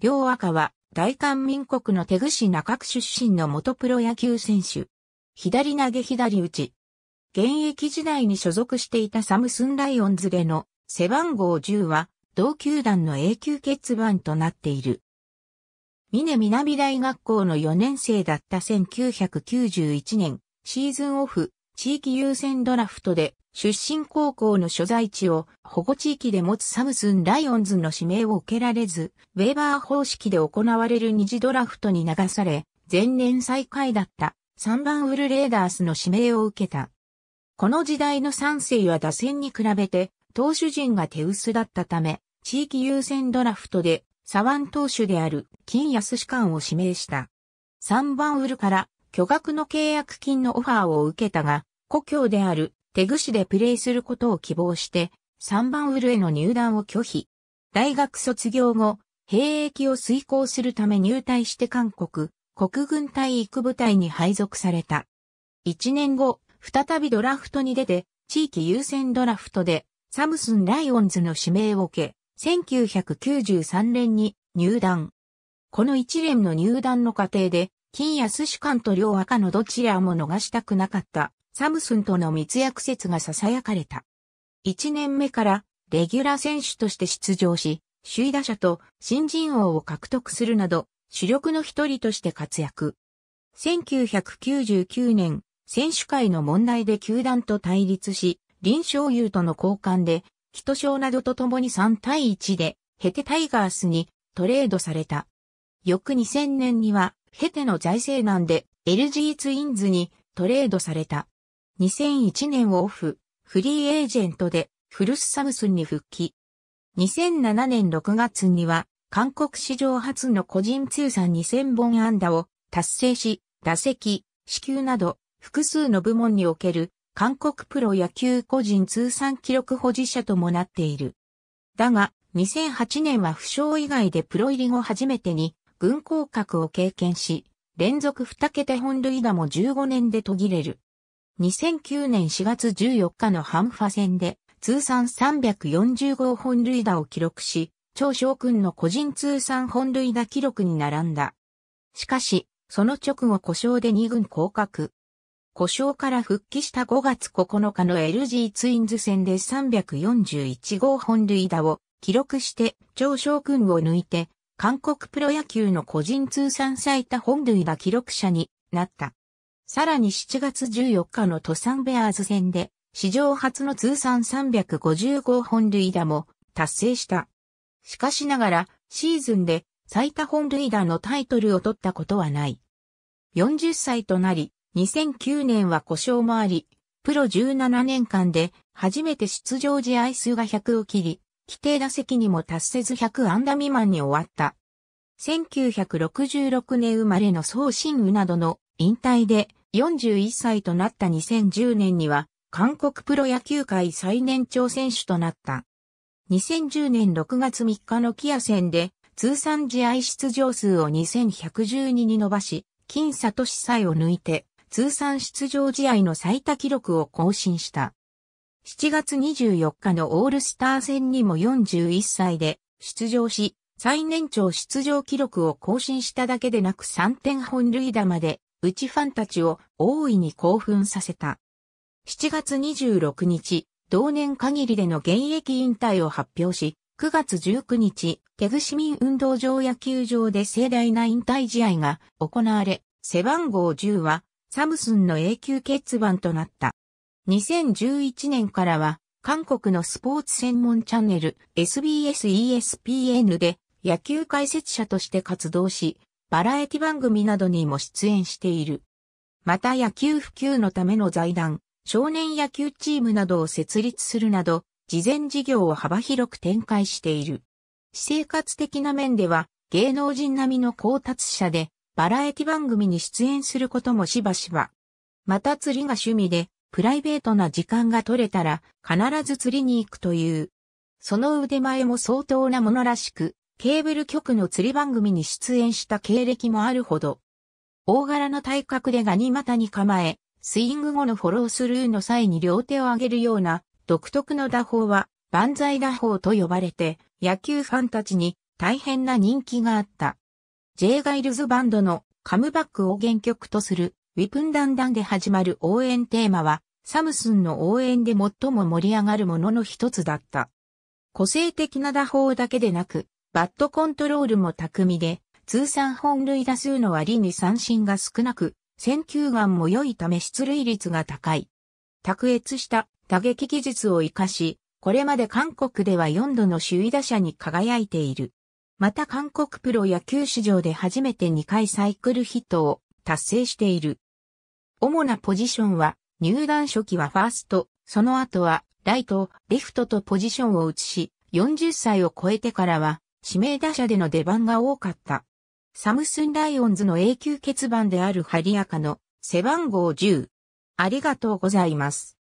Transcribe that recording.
両赤は大韓民国の手具市中区出身の元プロ野球選手。左投げ左打ち。現役時代に所属していたサムスンライオンズでの背番号10は同球団の永久欠番となっている。峰南大学校の4年生だった1991年シーズンオフ地域優先ドラフトで出身高校の所在地を保護地域で持つサムスンライオンズの指名を受けられず、ウェーバー方式で行われる二次ドラフトに流され、前年最下位だった3番ウルレーダースの指名を受けた。この時代の三世は打線に比べて投手陣が手薄だったため、地域優先ドラフトで左腕投手である金安士官を指名した。3番ウルから巨額の契約金のオファーを受けたが、故郷であるテグ市でプレーすることを希望して、3番ウルへの入団を拒否。大学卒業後、兵役を遂行するため入隊して韓国、国軍体育部隊に配属された。1年後、再びドラフトに出て、地域優先ドラフトで、サムスンライオンズの指名を受け、1993年に入団。この一連の入団の過程で、金安主官と両赤のどちらも逃したくなかった。サムスンとの密約説が囁かれた。1年目からレギュラー選手として出場し、首位打者と新人王を獲得するなど、主力の一人として活躍。1999年、選手会の問題で球団と対立し、林昌優との交換で、キト賞などと共に3対1で、ヘテタイガースにトレードされた。翌2000年には、ヘテの財政難で LG ツインズにトレードされた。2001年オフ、フリーエージェントでフルスサムスンに復帰。2007年6月には、韓国史上初の個人通算2000本安打を達成し、打席、支給など、複数の部門における、韓国プロ野球個人通算記録保持者ともなっている。だが、2008年は負傷以外でプロ入り後初めてに、軍降格を経験し、連続2桁本塁打も15年で途切れる。2009年4月14日のハンファ戦で通算340号本塁打を記録し、長将君の個人通算本塁打記録に並んだ。しかし、その直後故障で2軍降格。故障から復帰した5月9日の LG ツインズ戦で341号本塁打を記録して長将君を抜いて韓国プロ野球の個人通算最多本塁打記録者になった。さらに7月14日のトサンベアーズ戦で、史上初の通算355本塁打も達成した。しかしながら、シーズンで最多本塁打のタイトルを取ったことはない。40歳となり、2009年は故障もあり、プロ17年間で初めて出場試合数が100を切り、規定打席にも達せず100安打未満に終わった。1966年生まれの宋新宇などの引退で41歳となった2010年には、韓国プロ野球界最年長選手となった。2010年6月3日のキア戦で、通算試合出場数を2112に伸ばし、金里司祭を抜いて、通算出場試合の最多記録を更新した。7月24日のオールスター戦にも41歳で出場し、最年長出場記録を更新しただけでなく3点本塁打までうちファンたちを大いに興奮させた。7月26日、同年限りでの現役引退を発表し、9月19日、ケグ市民運動場野球場で盛大な引退試合が行われ、背番号10はサムスンの永久欠番となった。2011年からは、韓国のスポーツ専門チャンネル SBS ESPN で野球解説者として活動し、バラエティ番組などにも出演している。また野球普及のための財団、少年野球チームなどを設立するなど、事前事業を幅広く展開している。私生活的な面では、芸能人並みの高達者で、バラエティ番組に出演することもしばしば。また釣りが趣味で、プライベートな時間が取れたら、必ず釣りに行くという。その腕前も相当なものらしく、ケーブル局の釣り番組に出演した経歴もあるほど、大柄な体格でガニ股に構え、スイング後のフォロースルーの際に両手を上げるような独特の打法は万歳打法と呼ばれて野球ファンたちに大変な人気があった。J ガイルズバンドのカムバックを原曲とするウィプンダンダンで始まる応援テーマはサムスンの応援で最も盛り上がるものの一つだった。個性的な打法だけでなく、バットコントロールも巧みで、通算本塁打数の割に三振が少なく、選球眼も良いため出塁率が高い。卓越した打撃技術を活かし、これまで韓国では4度の首位打者に輝いている。また韓国プロ野球史上で初めて2回サイクルヒットを達成している。主なポジションは、入団初期はファースト、その後は、ライト、レフトとポジションを移し、40歳を超えてからは、指名打者での出番が多かった。サムスンライオンズの永久欠番であるハリアカの背番号10。ありがとうございます。